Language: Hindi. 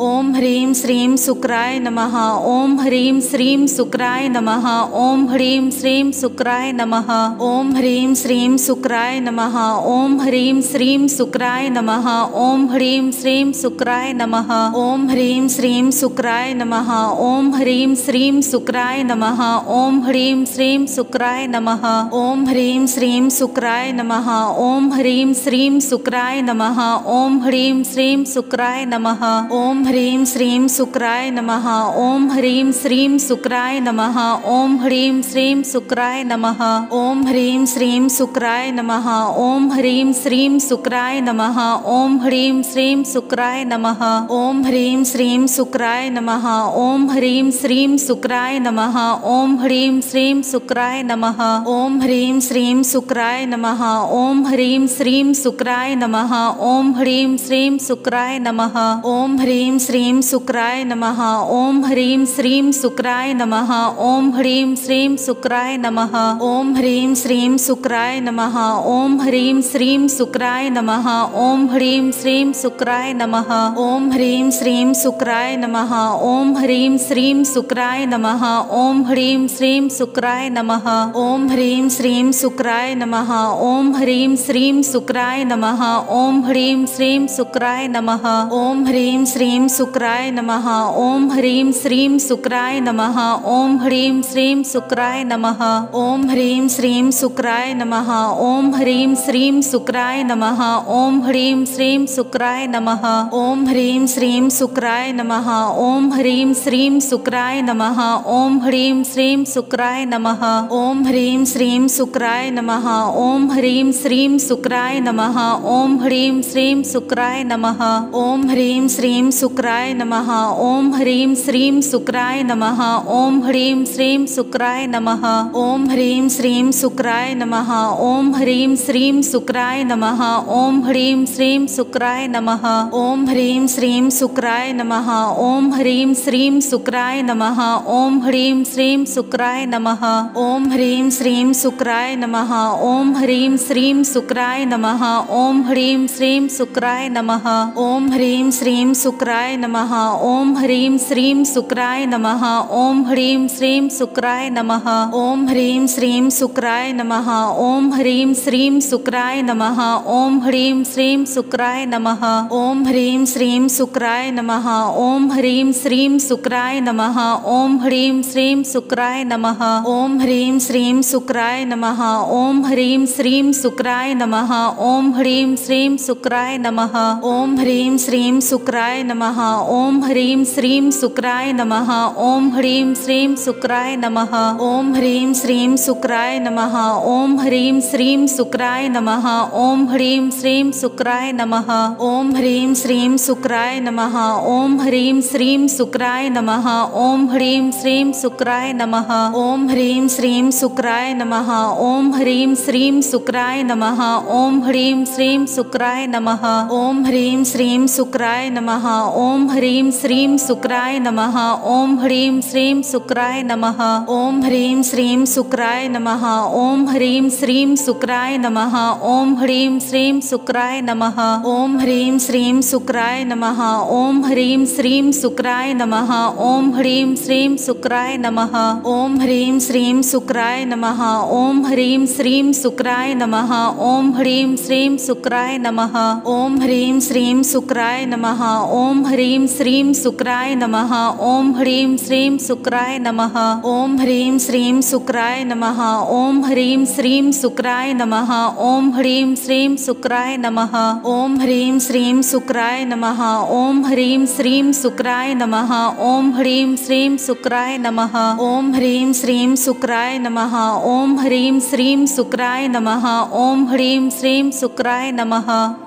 ओम ह्रीं श्रीं शुक्राय नमः ओम ह्रीं श्रीं शुक्राय नमः ओम ह्रीं श्रीं शुक्राय नमः ओम ह्रीं श्रीं शुक्राय नमः ओम ह्रीं श्रीं शुक्राय नमः ओम ह्रीं श्रीं शुक्राय नमः ओम ह्रीं श्रीं शुक्राय नमः ओम ह्रीं श्रीं शुक्राय नमः ओम ह्रीं श्रीं शुक्राय नमः ओम ह्रीं श्रीं शुक्राय नमः ओम ह्रीं श्रीं शुक्राय नमः ओम ह्रीं श्रीं शुक्राय नमः ओम ह्रीं श्रीं शुक्राय नमः ओं ह्रीं श्रीं शुक्राय नमः ओं ह्रीं श्रीं शुक्राय नमः ओं ह्रीं श्रीं शुक्राय नमः ओं ह्रीं श्रीं शुक्राय नमः ओं ह्रीं श्रीं शुक्राय नमः ओं ह्रीं श्रीं शुक्राय नमः ओं ह्रीं श्रीं शुक्राय नमः ओं ह्रीं श्रीं शुक्राय नमः ओं ह्रीं श्रीं शुक्राय नमः ओं ह्रीं श्रीं शुक्राय नमः ओं ह्रीं श्रीं शुक्राय नमः ओं ह्रीं ह्रीं श्रीं शुक्राय नमः ओं ह्रीं श्रीं शुक्राय नमः ओं ह्रीं श्रीं शुक्राय नमः ओं ह्रीं श्रीं शुक्राय नमः ओं ह्रीं श्रीं शुक्राय नमः ओं ह्रीं श्रीं शुक्राय नमः ओं ह्रीं श्रीं शुक्राय नमः ओं ह्रीं श्रीं शुक्राय नमः ओं ह्रीं श्रीं शुक्राय नमः ओं ह्रीं श्रीं शुक्राय नमः ओं ह्रीं श्रीं शुक्राय नमः ओं ह्रीं श्रीं शुक्राय नमः ओं ह्रीं श्रीं ॐ शुक्राय नमः ओं ह्रीं श्रीं शुक्राय नमः ॐ ह्रीं श्रीं शुक्राय नमः ॐ ह्रीं श्रीं शुक्राय नमः ओं ह्रीं श्रीं शुक्राय नमः ॐ ह्रीं श्रीं शुक्राय नमः ॐ ह्रीं श्रीं शुक्राय नमः ओं ह्रीं श्रीं शुक्राय नमः ॐ ह्रीं श्रीं शुक्राय नमः ओं ह्रीं श्रीं शुक्राय नमः ओं ह्रीं श्रीं शुक्राय नमः ओं ह्रीं श्रीं शुक्राय नमः ओं ह्रीं श्रीं शुक्राय नमः ओम ह्रीं श्रीं शुक्राय नमः ओम ह्रीं श्रीं शुक्राय नमः ओम ह्रीं श्रीं शुक्राय नमः ओम ह्रीं श्रीं शुक्राय नमः ओम ह्रीं श्रीं शुक्राय नमः ओम ह्रीं श्रीं शुक्राय नमः ओम ह्रीं श्रीं शुक्राय नमः ओम ह्रीं श्रीं शुक्राय नमः ओम ह्रीं श्रीं शुक्राय नमः ओम ह्रीं श्रीं शुक्राय नमः ओम ह्रीं श्रीं शुक्राय नमः ओम ह्रीं श्रीं शुक्राय शुक्राय नमः ओम ह्रीं श्रीं शुक्राय नमः ओम ह्रीं श्रीं शुक्राय नमः ओम ह्रीं श्रीं शुक्राय नमः ओम ह्रीं श्रीं शुक्राय नमः ओम ह्रीं श्रीं शुक्राय नमः ओम ह्रीं श्रीं शुक्राय नमः ओम ह्रीं श्रीं शुक्राय नमः ओम ह्रीं श्रीं शुक्राय नमः ओम ह्रीं श्रीं शुक्राय नमः ओम ह्रीं श्रीं शुक्राय नमः ओम ह्रीं श्रीं शुक्राय नमः ओम ह्रीं श्रीं शुक्राय नमः नमः ओम ह्रीं श्रीं शुक्राय नमः ओम ह्रीं श्रीं शुक्राय नमः ओम ह्रीं श्रीं शुक्राय नमः ओम ह्रीं श्रीं शुक्राय नमः ओम ह्रीं श्रीं शुक्राय नमः ओम ह्रीं श्रीं शुक्राय नमः ओम ह्रीं श्रीं शुक्राय नमः ओम ह्रीं श्रीं शुक्राय नमः ओम ह्रीं श्रीं शुक्राय नमः ओम ह्रीं श्रीं शुक्राय नमः ओम ह्रीं श्रीं शुक्राय नमः ओम ह्रीं श्रीं शुक्राय नमः ओम ह्रीं श्रीं शुक्राय नमः ओम ह्रीं श्रीं शुक्राय नमः ओम ह्रीं श्रीं शुक्राय नमः ओम ह्रीं श्रीं शुक्राय नमः ओम ह्रीं श्रीं शुक्राय नमः ओम ह्रीं श्रीं शुक्राय नमः ओम ह्रीं श्रीं शुक्राय नमः ओम ह्रीं श्रीं शुक्राय नमः ओम ह्रीं श्रीं शुक्राय नमः ओम ह्रीं श्रीं शुक्राय नमः ओम ह्रीं श्रीं शुक्राय नमः ओम ह्रीं श्रीं शुक्राय नमः ओम ह्रीं श्रीं शुक्राय नमः ॐ ह्रीं श्रीं शुक्राय नमः ॐ ह्रीं श्रीं शुक्राय नमः ॐ ह्रीं श्रीं शुक्राय नमः ॐ ह्रीं श्रीं शुक्राय नमः ॐ ह्रीं श्रीं शुक्राय नमः ॐ ह्रीं श्रीं शुक्राय नमः ॐ ह्रीं श्रीं शुक्राय नमः ॐ ह्रीं श्रीं शुक्राय नमः ॐ ह्रीं श्रीं शुक्राय नमः ॐ ह्रीं श्रीं शुक्राय नमः